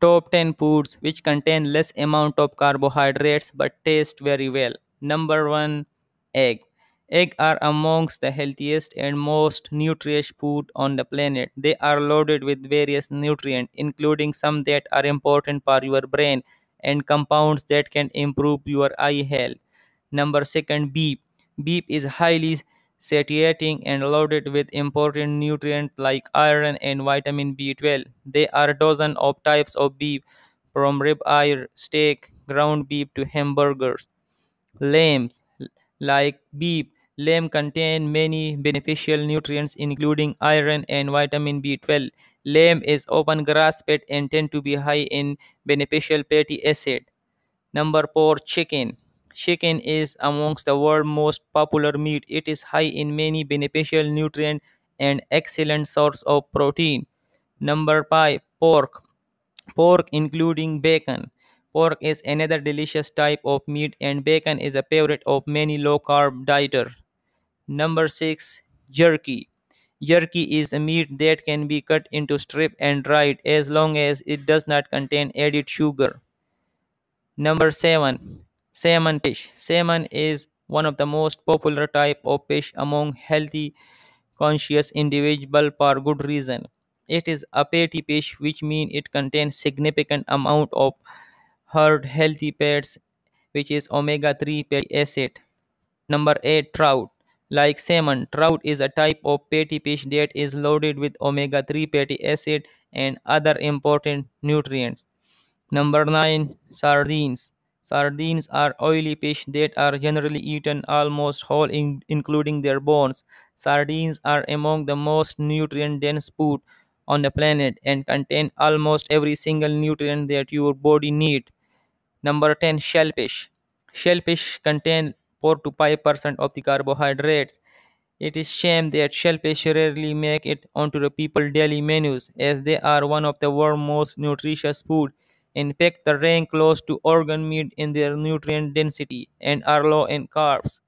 Top 10 foods which contain less amount of carbohydrates but taste very well. Number 1 egg. Eggs are amongst the healthiest and most nutritious food on the planet. They are loaded with various nutrients, including some that are important for your brain and compounds that can improve your eye health. Number second, beef. Beef is highly satiating and loaded with important nutrients like iron and vitamin B12. There are dozens of types of beef, from ribeye, steak, ground beef to hamburgers. Lamb, like beef, lamb contain many beneficial nutrients including iron and vitamin B12. Lamb is often grass-fed and tend to be high in beneficial fatty acid. Number 4, chicken. Chicken is amongst the world's most popular meat. It is high in many beneficial nutrients and excellent source of protein. Number 5 pork. Pork including bacon. Pork is another delicious type of meat and bacon is a favorite of many low-carb dieters. Number 6 jerky. Jerky is a meat that can be cut into strips and dried as long as it does not contain added sugar. Number 7 Salmon fish. Salmon is one of the most popular type of fish among healthy conscious individual for good reason. It is a fatty fish which means it contains significant amount of hard healthy fats which is omega 3 fatty acid. Number 8 trout like salmon trout is a type of fatty fish that is loaded with omega 3 fatty acid and other important nutrients number 9 sardines Sardines are oily fish that are generally eaten almost whole, in, including their bones. Sardines are among the most nutrient dense food on the planet and contain almost every single nutrient that your body needs. Number 10 Shellfish. Shellfish contain 4 to 5% of the carbohydrates. It is shame that shellfish rarely make it onto the people' daily menus as they are one of the world's most nutritious food in fact, the rank close to organ meat in their nutrient density and are low in carbs.